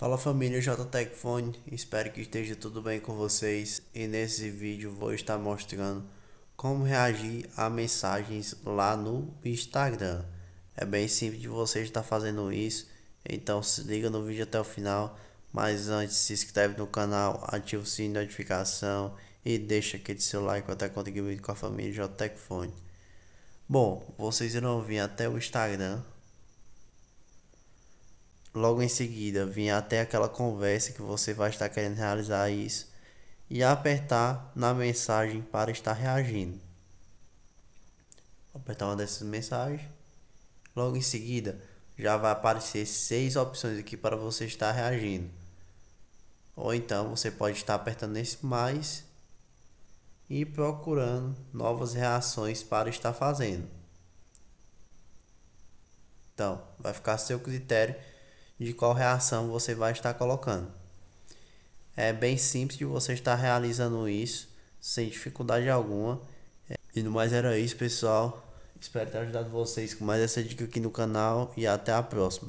Fala família JTech espero que esteja tudo bem com vocês e nesse vídeo vou estar mostrando como reagir a mensagens lá no Instagram. É bem simples de você estar fazendo isso, então se liga no vídeo até o final, mas antes se inscreve no canal, ativa o sininho de notificação e deixa aquele seu like até contribuir com a família JTech Bom, vocês irão vir até o Instagram logo em seguida vir até aquela conversa que você vai estar querendo realizar isso e apertar na mensagem para estar reagindo. Vou apertar uma dessas mensagens. Logo em seguida já vai aparecer seis opções aqui para você estar reagindo. Ou então você pode estar apertando nesse mais e procurando novas reações para estar fazendo. Então, vai ficar a seu critério de qual reação você vai estar colocando. É bem simples de você estar realizando isso sem dificuldade alguma. É, e no mais era isso, pessoal. Espero ter ajudado vocês com mais essa dica aqui no canal e até a próxima.